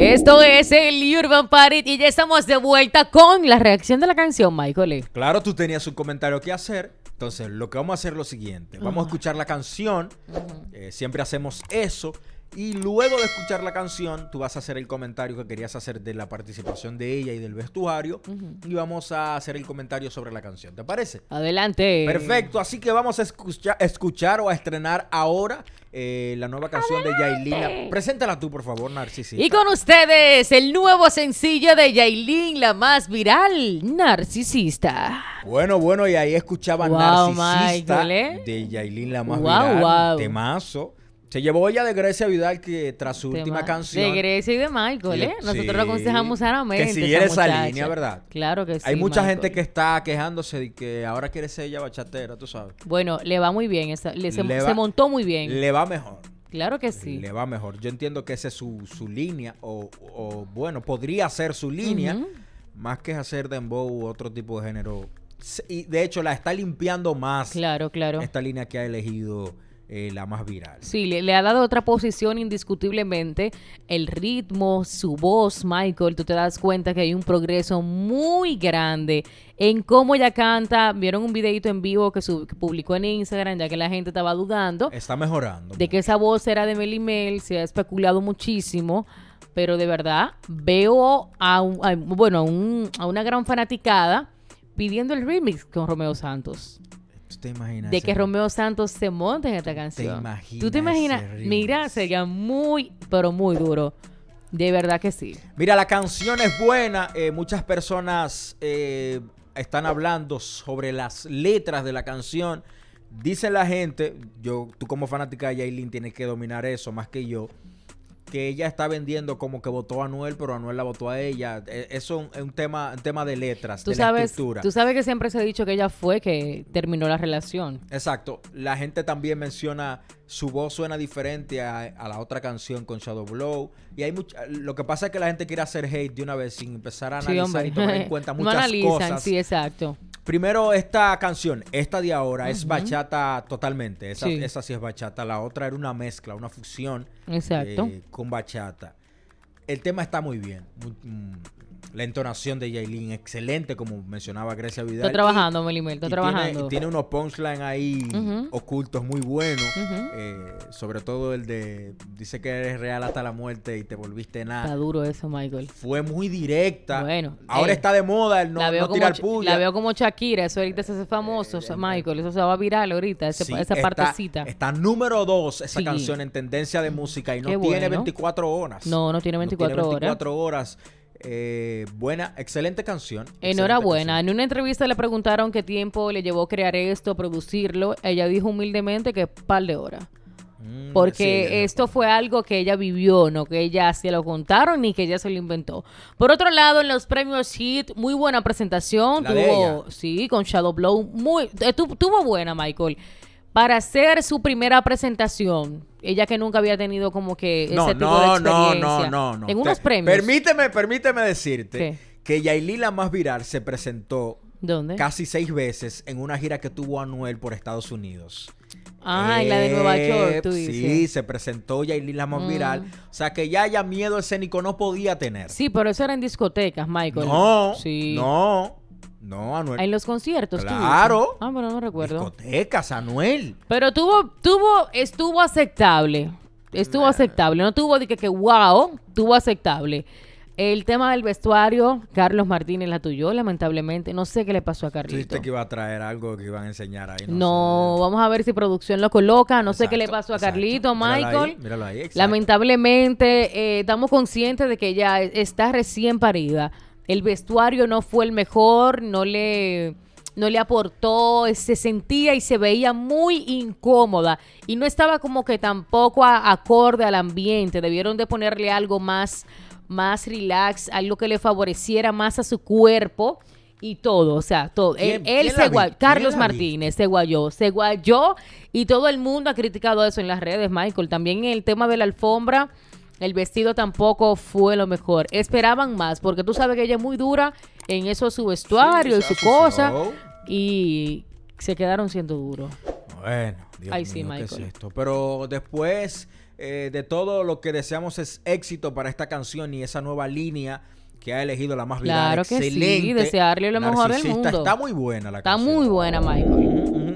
Esto es el Urban Party y ya estamos de vuelta con la reacción de la canción, Michael. Claro, tú tenías un comentario que hacer. Entonces, lo que vamos a hacer es lo siguiente. Vamos a escuchar la canción. Eh, siempre hacemos eso. Y luego de escuchar la canción, tú vas a hacer el comentario que querías hacer de la participación de ella y del vestuario. Y vamos a hacer el comentario sobre la canción. ¿Te parece? Adelante. Perfecto. Así que vamos a escuchar o a estrenar ahora eh, la nueva canción de Yailin. Preséntala tú, por favor, Narcisista. Y con ustedes, el nuevo sencillo de Yailin, la más viral, Narcisista. Bueno, bueno, y ahí escuchaban Narcisista ¿eh? de Yailin, la más viral. Temazo. Se llevó ella de Grecia Vidal, que tras su última canción. De Grecia y de Michael, ¿eh? Nosotros lo aconsejamos sanamente. Que siguiera esa, línea, ¿verdad? Claro que sí. Hay mucha gente que está quejándose de que ahora quiere ser ella bachatera, tú sabes. Bueno, le va muy bien. Esa, se, montó muy bien. Le va mejor. Claro que sí. Le va mejor. Yo entiendo que esa es su, línea, o, bueno, podría ser su línea, más que hacer dembow u otro tipo de género. Y de hecho, la está limpiando más. Claro, claro. Esta línea que ha elegido. Eh, la más viral. Sí, le, ha dado otra posición indiscutiblemente. El ritmo, su voz, Michael, tú te das cuenta que hay un progreso muy grande en cómo ella canta. Vieron un videito en vivo que, publicó en Instagram, ya que la gente estaba dudando. Está mejorando. De que esa voz era de y Mel, se ha especulado muchísimo pero de verdad veo a, bueno, a, una gran fanaticada pidiendo el remix con Romeo Santos imaginas? De que Romeo Santos se monte en esta canción. ¿Tú te imaginas? Mira, sería muy, pero muy duro. De verdad que sí. Mira, la canción es buena. Eh, muchas personas eh, están hablando sobre las letras de la canción. Dice la gente, yo, tú como fanática de Yailin tienes que dominar eso más que yo que ella está vendiendo como que votó a Anuel, pero Anuel la votó a ella. E, eso es un tema, un tema de letras, de sabes, la escritura. Tú sabes que siempre se ha dicho que ella fue que terminó la relación. Exacto. La gente también menciona su voz suena diferente a, la otra canción con Shadow Blow. Y hay mucha, lo que pasa es que la gente quiere hacer hate de una vez sin empezar a analizar y tomar en cuenta muchas cosas. Sí, exacto. Primero, esta canción, esta de ahora, es bachata totalmente. Esa sí. es bachata. La otra era una mezcla, una fusión. Eh, con bachata. El tema está muy bien. Muy, mm, la entonación de Yailin, excelente, como mencionaba Grecia Vidal. Estoy trabajando, Melimel, estoy trabajando. Tiene, unos punchlines ahí ocultos muy buenos. Eh, sobre todo el de dice que eres real hasta la muerte y te volviste nada. Está duro eso, Michael. Fue muy directa. Bueno. Ahora eh, está de moda el no, como, La veo como Shakira, eso ahorita se hace famoso, eh, Michael. Eso se va a viral ahorita, esa partecita. Está número dos esa canción en tendencia de música y no tiene 24 horas. No, no tiene 24 horas. 24 horas eh, buena, excelente canción. Enhorabuena. En una entrevista le preguntaron qué tiempo le llevó crear esto, producirlo. Ella dijo humildemente que par de horas. Mm, Porque esto fue algo que ella vivió, no que ella se lo contaron ni que ella se lo inventó. Por otro lado, en los premios Hit, muy buena presentación. tuvo, sí, con Shadow Blow. Muy, eh, tuvo buena, Michael para hacer su primera presentación. Ella que nunca había tenido como que ese tipo de experiencia. No, no, no, En unos premios. Permíteme, permíteme decirte que que la más viral se presentó casi seis veces en una gira que tuvo Anuel por Estados Unidos. Ah, la de Nueva York, tú dices. Sí, se presentó la más mm. viral. O sea, que ya haya miedo escénico no podía tener. Sí, pero eso era en discotecas, Michael. No, sí. no. No, Anuel. En los conciertos. Claro. ah, pero no recuerdo. Discotecas, Anuel. Pero tuvo, tuvo, estuvo aceptable. Estuvo aceptable. No tuvo dije que, wow, tuvo aceptable. El tema del vestuario, Carlos Martínez la tuyó, lamentablemente. No sé qué le pasó a Carlito Dijiste que iba a traer algo que iban a enseñar ahí. No, vamos a ver si producción lo coloca. No sé qué le pasó a Carlito, Michael. lamentablemente, eh, estamos conscientes de que ella e-, está recién parida el vestuario no fue el mejor, no le no le aportó, se sentía y se veía muy incómoda y no estaba como que tampoco acorde al ambiente, debieron de ponerle algo más más relax, algo que le favoreciera más a su cuerpo y todo, o sea, todo. se Carlos Martínez se guayó, se guayó y todo el mundo ha criticado eso en las redes, Michael. También el tema de la alfombra, el vestido tampoco fue lo mejor. Esperaban más, porque tú sabes que ella es muy dura en eso, su vestuario y su cosa. Y se quedaron siendo duros. Bueno, Dios es esto? Pero después eh, de todo lo que deseamos es éxito para esta canción y esa nueva línea que ha elegido la más viral. Claro que sí, desearle lo mejor del mundo. Está muy buena la canción. Está muy buena, Michael. Mm, mm.